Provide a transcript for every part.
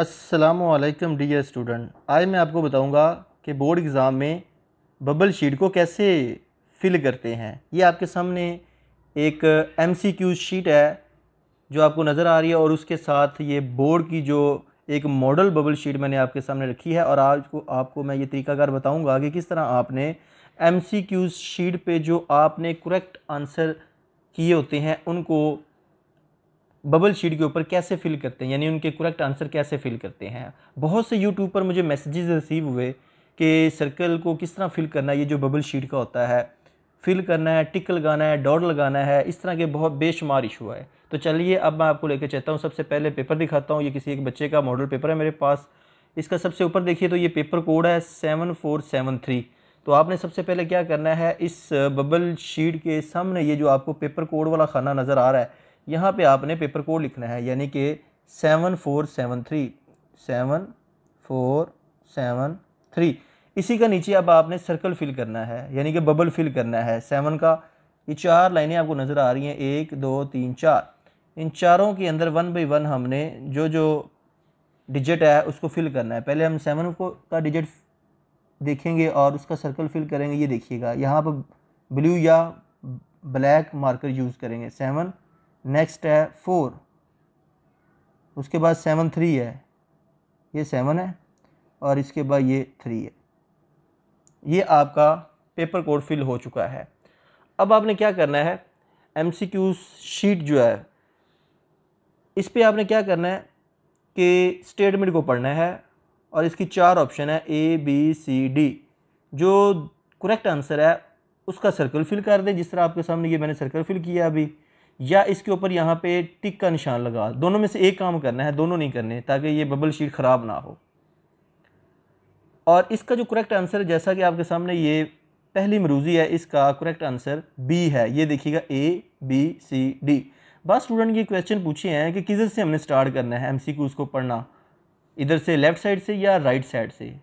असलकम dear student आज मैं आपको बताऊंगा कि बोर्ड एग्ज़ाम में बबल शीट को कैसे फिल करते हैं ये आपके सामने एक एम सी क्यू शीट है जो आपको नज़र आ रही है और उसके साथ ये बोर्ड की जो एक मॉडल बबल शीट मैंने आपके सामने रखी है और आज को आपको मैं ये तरीकाकार बताऊंगा कि किस तरह आपने एम सी क्यू शीट पर जो आपने करेक्ट आंसर किए होते हैं उनको बबल शीट के ऊपर कैसे फिल करते हैं यानी उनके करेक्ट आंसर कैसे फिल करते हैं बहुत से यूट्यूब पर मुझे मैसेजेस रिसीव हुए कि सर्कल को किस तरह फिल करना है ये जो बबल शीट का होता है फिल करना है टिक लगाना है डॉट लगाना है इस तरह के बहुत बेशुमार इशू है तो चलिए अब मैं आपको लेकर चलता हूँ सबसे पहले पेपर दिखाता हूँ ये किसी एक बच्चे का मॉडल पेपर है मेरे पास इसका सबसे ऊपर देखिए तो ये पेपर कोड है सेवन फोर सेवन थ्री तो आपने सबसे पहले क्या करना है इस बबल शीट के सामने ये जो आपको पेपर कोड वाला खाना नज़र आ रहा है यहाँ पे आपने पेपर कोड लिखना है यानी कि seven four seven three seven four seven three इसी का नीचे अब आपने सर्कल फिल करना है यानी कि बबल फिल करना है सेवन का ये चार लाइनें आपको नज़र आ रही हैं एक दो तीन चार इन चारों के अंदर वन बाई वन हमने जो जो डिजिट है उसको फिल करना है पहले हम सेवन को का डिजिट देखेंगे और उसका सर्कल फिल करेंगे ये देखिएगा यहाँ पर ब्लू या ब्लैक मार्कर यूज़ करेंगे सेवन नेक्स्ट है फोर उसके बाद सेवन थ्री है ये सेवन है और इसके बाद ये थ्री है ये आपका पेपर कोड फिल हो चुका है अब आपने क्या करना है एम सी क्यू शीट जो है इस पर आपने क्या करना है कि स्टेटमेंट को पढ़ना है और इसकी चार ऑप्शन है ए बी सी डी जो करेक्ट आंसर है उसका सर्कल फिल कर दें जिस तरह आपके सामने ये मैंने सर्कल फिल किया अभी या इसके ऊपर यहाँ पे टिक का निशान लगा दोनों में से एक काम करना है दोनों नहीं करने ताकि ये बबल शीट ख़राब ना हो और इसका जो करेक्ट आंसर है जैसा कि आपके सामने ये पहली मरूजी है इसका करेक्ट आंसर बी है ये देखिएगा ए बी सी डी बस स्टूडेंट ये क्वेश्चन पूछे हैं कि किधर से हमने स्टार्ट करना है एम सी क्यूज़ को पढ़ना इधर से लेफ़्ट साइड से या राइट साइड से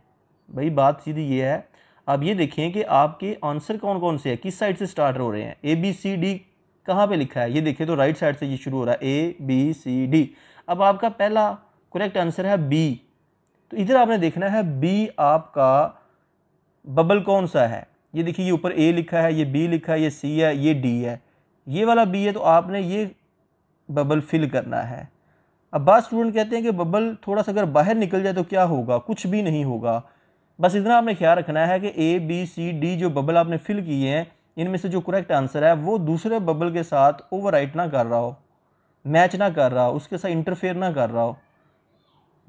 भाई बात सीधी ये है अब ये देखें कि आपके आंसर कौन कौन से हैं किस साइड से स्टार्ट हो रहे हैं ए बी सी डी कहाँ पे लिखा है ये देखिए तो राइट साइड से ये शुरू हो रहा है ए बी सी डी अब आपका पहला करेक्ट आंसर है बी तो इधर आपने देखना है बी आपका बबल कौन सा है ये देखिए ये ऊपर ए लिखा है ये बी लिखा है ये सी है ये डी है ये वाला बी है तो आपने ये बबल फिल करना है अब बाद स्टूडेंट कहते हैं कि बबल थोड़ा सा अगर बाहर निकल जाए तो क्या होगा कुछ भी नहीं होगा बस इतना आपने ख्याल रखना है कि ए बी सी डी जो बबल आपने फिल किए हैं इनमें से जो करेक्ट आंसर है वो दूसरे बबल के साथ ओवर ना कर रहा हो मैच ना कर रहा हो उसके साथ इंटरफेयर ना कर रहा हो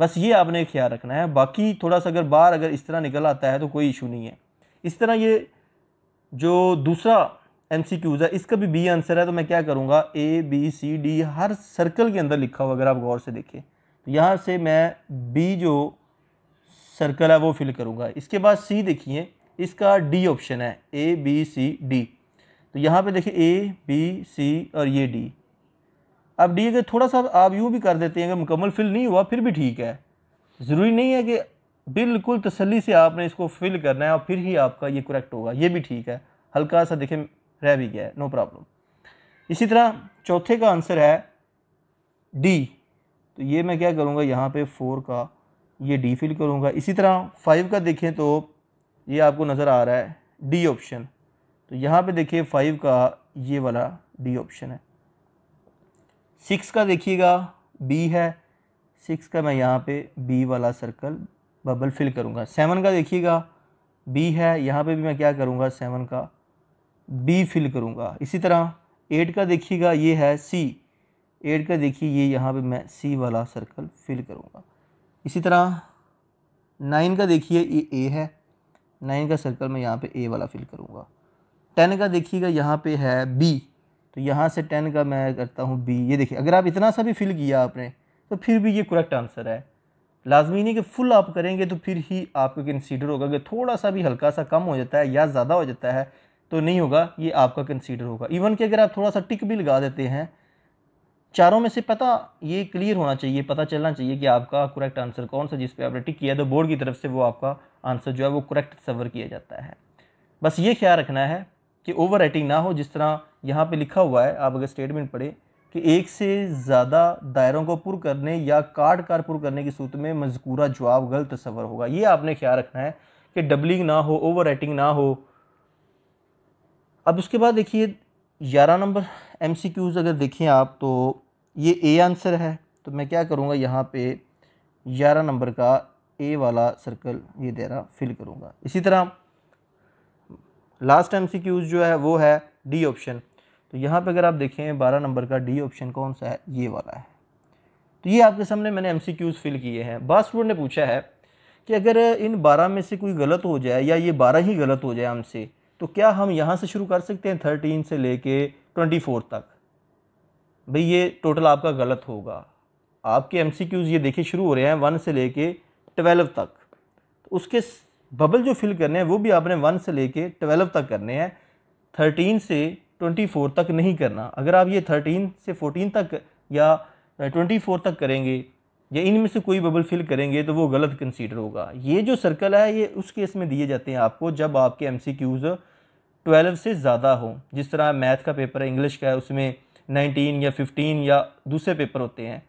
बस ये आपने ख्याल रखना है बाकी थोड़ा सा अगर बाहर अगर इस तरह निकल आता है तो कोई इशू नहीं है इस तरह ये जो दूसरा एम सी क्यूज़ है इसका भी बी आंसर है तो मैं क्या करूँगा ए बी सी डी हर सर्कल के अंदर लिखा हुआ अगर आप गौर से देखें तो यहाँ से मैं बी जो सर्कल है वो फिल करूँगा इसके बाद सी देखिए इसका डी ऑप्शन है ए बी सी डी तो यहाँ पे देखिए ए बी सी और ये डी अब डी अगर थोड़ा सा आप यूँ भी कर देते हैं अगर मुकम्मल फिल नहीं हुआ फिर भी ठीक है ज़रूरी नहीं है कि बिल्कुल तसली से आपने इसको फिल करना है और फिर ही आपका ये करेक्ट होगा ये भी ठीक है हल्का सा देखें रह भी गया है नो प्रॉब्लम इसी तरह चौथे का आंसर है डी तो ये मैं क्या करूँगा यहाँ पे फोर का ये डी फिल करूँगा इसी तरह फाइव का देखें तो ये आपको नज़र आ रहा है डी ऑप्शन तो यहाँ पे देखिए फाइव का ये वाला डी ऑप्शन है सिक्स का देखिएगा बी है सिक्स का मैं यहाँ पे बी वाला सर्कल बबल फिल करूँगा सेवन का देखिएगा बी है यहाँ पे भी मैं क्या करूँगा सेवन का बी फिल करूँगा इसी तरह एट का देखिएगा ये है सी एट का देखिए ये यहाँ पे मैं सी वाला सर्कल फिल करूँगा इसी तरह नाइन का देखिए ये ए है नाइन का सर्कल मैं यहाँ पे ए वाला फिल करूँगा टेन का देखिएगा यहाँ पे है बी तो यहाँ से टेन का मैं करता हूँ बी ये देखिए अगर आप इतना सा भी फिल किया आपने तो फिर भी ये करेक्ट आंसर है लाजमी नहीं कि फुल आप करेंगे तो फिर ही आपका कंसीडर होगा कि थोड़ा सा भी हल्का सा कम हो जाता है या ज़्यादा हो जाता है तो नहीं होगा ये आपका कंसीडर होगा इवन कि अगर आप थोड़ा सा टिक भी लगा देते हैं चारों में से पता ये क्लियर होना चाहिए पता चलना चाहिए कि आपका करेक्ट आंसर कौन सा जिस पे आपने टिक किया तो बोर्ड की तरफ से वो आपका आंसर जो है वो करेक्ट सवर किया जाता है बस ये ख्याल रखना है कि ओवर राइटिंग ना हो जिस तरह यहाँ पे लिखा हुआ है आप अगर स्टेटमेंट पढ़े कि एक से ज़्यादा दायरों को पुर करने या काट कार पुर करने की सूरत में मजकूरा जवाब गलत तस्वर होगा ये आपने ख्याल रखना है कि डबलिंग ना हो ओवर राइटिंग ना हो अब उसके बाद देखिए ग्यारह नंबर एम सी क्यूज़ अगर देखें आप तो ये ए आंसर है तो मैं क्या करूँगा यहाँ पे ग्यारह नंबर का ए वाला सर्कल ये दे रहा फिल करूँगा इसी तरह लास्ट एम जो है वो है डी ऑप्शन तो यहाँ पे अगर आप देखें बारह नंबर का डी ऑप्शन कौन सा है ये वाला है तो ये आपके सामने मैंने एम फिल किए हैं बाद ने पूछा है कि अगर इन बारह में से कोई गलत हो जाए या ये बारह ही गलत हो जाए हमसे तो क्या हम यहाँ से शुरू कर सकते हैं थर्टीन से ले कर ट्वेंटी फोर तक भाई ये टोटल आपका गलत होगा आपके एम ये देखिए शुरू हो रहे हैं वन से ले कर ट्वेल्व तक तो उसके बबल जो फिल करने हैं वो भी आपने वन से लेके ट्वेल्व तक करने हैं थर्टीन से ट्वेंटी फोर तक नहीं करना अगर आप ये थर्टीन से फोर्टीन तक या ट्वेंटी फोर तक करेंगे या इनमें से कोई बबल फिल करेंगे तो वो गलत कंसीडर होगा ये जो सर्कल है ये उस केस में दिए जाते हैं आपको जब आपके एम सी क्यूज़ ट्वेल्व से ज़्यादा हो जिस तरह मैथ का पेपर है इंग्लिश का है उसमें नाइनटीन या फिफ्टीन या दूसरे पेपर होते हैं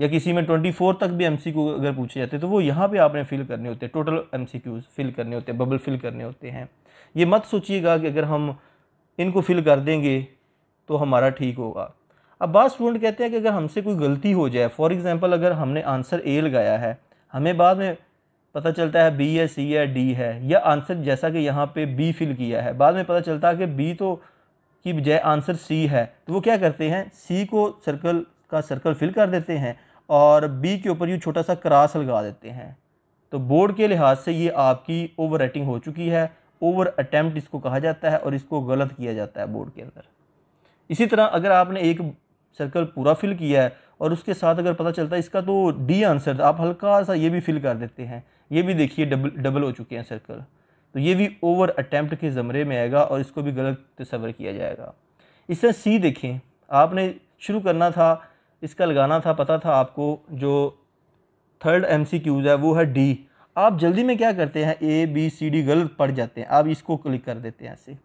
या किसी में ट्वेंटी फोर तक भी एम सी क्यू अगर पूछे जाते तो वो यहाँ पे आपने फिल करने होते हैं total M C Qs fill करने होते हैं बबल फिल करने होते हैं ये मत सोचिएगा कि अगर हम इनको फिल कर देंगे तो हमारा ठीक होगा अब बाद स्टूडेंट कहते हैं कि अगर हमसे कोई गलती हो जाए फॉर एग्ज़ाम्पल अगर हमने आंसर ए लगाया है हमें बाद में पता चलता है बी है सी है डी है या आंसर जैसा कि यहाँ पे बी फिल किया है बाद में पता चलता है कि बी तो की बजाय आंसर सी है तो वो क्या करते हैं सी को सर्कल का सर्कल फिल कर देते हैं और बी के ऊपर यू छोटा सा क्रास लगा देते हैं तो बोर्ड के लिहाज से ये आपकी ओवर हो चुकी है ओवर अटैम्प्ट इसको कहा जाता है और इसको गलत किया जाता है बोर्ड के अंदर इसी तरह अगर आपने एक सर्कल पूरा फिल किया है और उसके साथ अगर पता चलता है इसका तो डी आंसर आप हल्का सा ये भी फिल कर देते हैं ये भी देखिए डबल डबल हो चुके हैं सर्कल तो ये भी ओवर अटैम्प्ट के ज़मरे में आएगा और इसको भी गलत तस्वर किया जाएगा इस तरह सी देखें आपने शुरू करना था इसका लगाना था पता था आपको जो थर्ड एम सी क्यूज़ है वो है डी आप जल्दी में क्या करते हैं ए बी सी डी गलत पढ़ जाते हैं आप इसको क्लिक कर देते हैं ऐसे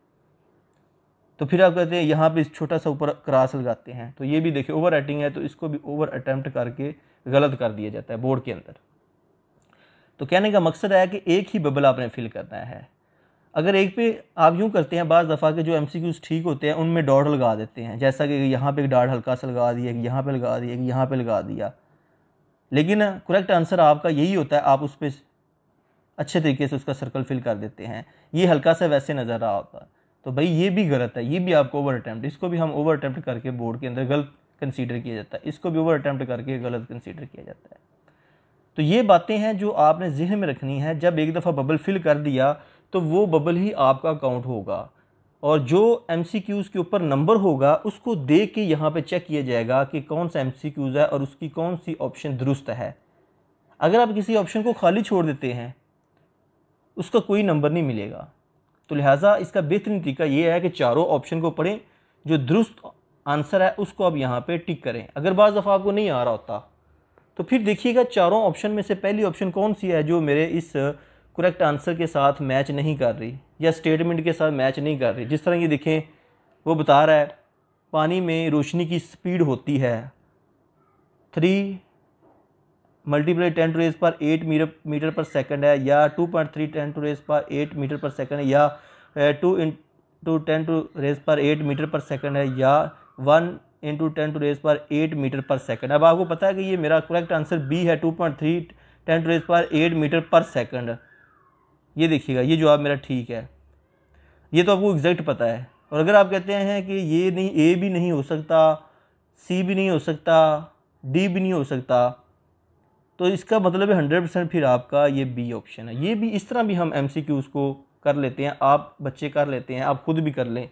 तो फिर आप कहते हैं यहाँ पे छोटा सा ऊपर क्रास लगाते हैं तो ये भी देखिए ओवर राइटिंग है तो इसको भी ओवर अटैम्प्ट करके गलत कर दिया जाता है बोर्ड के अंदर तो कहने का मकसद है कि एक ही बबल आपने फिल करना है अगर एक पे आप यूँ करते हैं बार दफ़ा के जो एम ठीक होते हैं उनमें डॉट लगा देते हैं जैसा कि यहाँ पर एक डॉट हल्का सा लगा दिया यहाँ पर लगा दिया यहाँ पर लगा दिया लेकिन करेक्ट आंसर आपका यही होता है आप उस पर अच्छे तरीके से उसका सर्कल फिल कर देते हैं ये हल्का सा वैसे नज़र रहा होता है तो भाई ये भी गलत है ये भी आपको ओवर अटैम्प्ट इसको भी हम ओवर अटैम्प्ट करके बोर्ड के अंदर गलत कंसीडर किया जाता है इसको भी ओवर अटैम्प्ट करके गलत कंसीडर किया जाता है तो ये बातें हैं जो आपने जहन में रखनी है जब एक दफ़ा बबल फिल कर दिया तो वो बबल ही आपका अकाउंट होगा और जो एम के ऊपर नंबर होगा उसको दे के यहाँ पर चेक किया जाएगा कि कौन सा एम है और उसकी कौन सी ऑप्शन दुरुस्त है अगर आप किसी ऑप्शन को खाली छोड़ देते हैं उसका कोई नंबर नहीं मिलेगा तो लिहाजा इसका बेहतरीन तरीका ये है कि चारों ऑप्शन को पढ़ें जो दुरुस्त आंसर है उसको आप यहाँ पे टिक करें अगर बाज़ दफ़ा आपको नहीं आ रहा होता तो फिर देखिएगा चारों ऑप्शन में से पहली ऑप्शन कौन सी है जो मेरे इस करेक्ट आंसर के साथ मैच नहीं कर रही या स्टेटमेंट के साथ मैच नहीं कर रही जिस तरह ये देखें वो बता रहा है पानी में रोशनी की स्पीड होती है three multiply ten to raise power eight metre metre per second है या two point three ten to raise power eight metre per second है या two into ten to raise power eight metre per second है या one into ten to raise power eight metre per second अब आपको पता है कि ये मेरा करेक्ट आंसर बी है two point three ten to raise power eight metre per second ये देखिएगा ये जवाब मेरा ठीक है ये तो आपको एग्जैक्ट पता है और अगर आप कहते हैं कि ये नहीं ए भी नहीं हो सकता सी भी नहीं हो सकता डी भी नहीं हो सकता तो इसका मतलब है हंड्रेड परसेंट फिर आपका ये बी ऑप्शन है ये भी इस तरह भी हम एम सी क्यूज़ को कर लेते हैं आप बच्चे कर लेते हैं आप खुद भी कर लें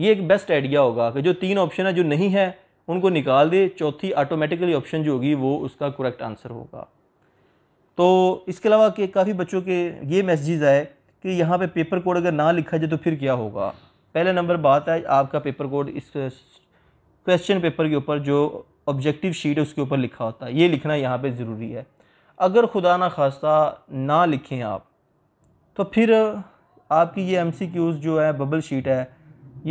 ये एक बेस्ट आइडिया होगा कि जो तीन ऑप्शन है जो नहीं है उनको निकाल दे चौथी ऑटोमेटिकली ऑप्शन जो होगी वो उसका करेक्ट आंसर होगा तो इसके अलावा कि काफ़ी बच्चों के ये मैसेज आए कि यहाँ पे पेपर कोड अगर ना लिखा जाए तो फिर क्या होगा पहले नंबर बात है आपका पेपर कोड इस क्वेश्चन पेपर के ऊपर जो ऑब्जेक्टिव शीट है उसके ऊपर लिखा होता है ये लिखना यहाँ पे ज़रूरी है अगर खुदा ना खास्ता ना लिखें आप तो फिर आपकी ये एम जो है बबल शीट है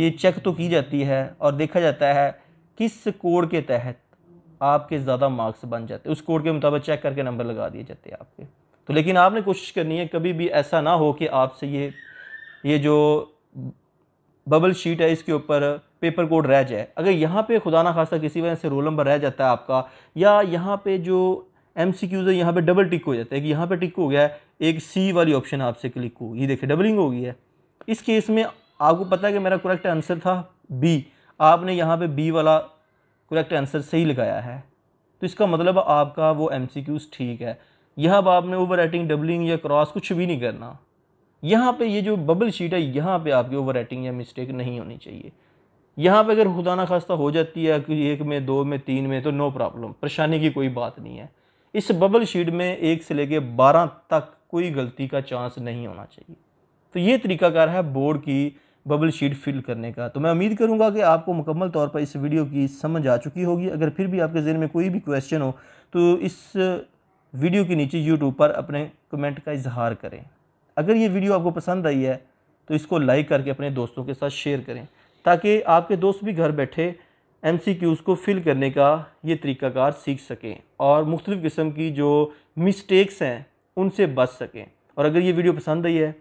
ये चेक तो की जाती है और देखा जाता है किस कोड के तहत आपके ज़्यादा मार्क्स बन जाते उस कोड के मुताबिक चेक करके नंबर लगा दिए जाते हैं आपके तो लेकिन आपने कोशिश करनी है कभी भी ऐसा ना हो कि आपसे ये ये जो बबल शीट है इसके ऊपर पेपर कोड रह जाए अगर यहाँ पे खुदा ना खासा किसी वजह से रोल नंबर रह जाता है आपका या यहाँ पे जो एम सी क्यूज़ है यहाँ पर डबल टिक हो जाता है कि यहाँ पर टिक हो गया है एक सी वाली ऑप्शन आपसे क्लिक होगी देखिए डबलिंग हो गई है इस केस में आपको पता है कि मेरा करेक्ट आंसर था बी आपने यहाँ पे बी वाला करेक्ट आंसर सही लगाया है तो इसका मतलब आपका वो एम ठीक है यह अब आपने ओवर राइटिंग डबलिंग या क्रॉस कुछ भी नहीं करना यहाँ पे ये जो बबल शीट है यहाँ पे आपकी ओवर राइटिंग या मिस्टेक नहीं होनी चाहिए यहाँ पे अगर खुदा ना खास्ता हो जाती है कि एक में दो में तीन में तो नो प्रॉब्लम परेशानी की कोई बात नहीं है इस बबल शीट में एक से लेके बारह तक कोई गलती का चांस नहीं होना चाहिए तो ये तरीकाकार है बोर्ड की बबल शीट फिल करने का तो मैं उम्मीद करूँगा कि आपको मुकम्मल तौर पर इस वीडियो की समझ आ चुकी होगी अगर फिर भी आपके जहन में कोई भी क्वेश्चन हो तो इस वीडियो के नीचे यूट्यूब पर अपने कमेंट का इजहार करें अगर ये वीडियो आपको पसंद आई है तो इसको लाइक करके अपने दोस्तों के साथ शेयर करें ताकि आपके दोस्त भी घर बैठे एम सी क्यूज़ को फिल करने का ये तरीक़ाकार सीख सकें और मुख्तलिफ़ किस्म की जो मिस्टेक्स हैं उनसे बच सकें और अगर ये वीडियो पसंद आई है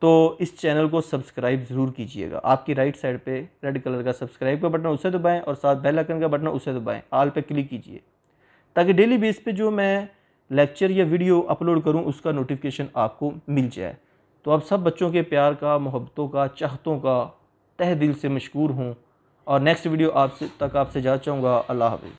तो इस चैनल को सब्सक्राइब ज़रूर कीजिएगा आपकी राइट साइड पे रेड कलर का सब्सक्राइब का बटन उसे दबाएं और साथ बेल आइकन का बटन उसे दबाएं आल पे क्लिक कीजिए ताकि डेली बेस पे जो मैं लेक्चर या वीडियो अपलोड करूं उसका नोटिफिकेशन आपको मिल जाए तो आप सब बच्चों के प्यार का मोहब्बतों का चाहतों का तह दिल से मशहूर हूँ और नेक्स्ट वीडियो आपसे तक आपसे जा चाहूँगा अल्लाह हाफिज़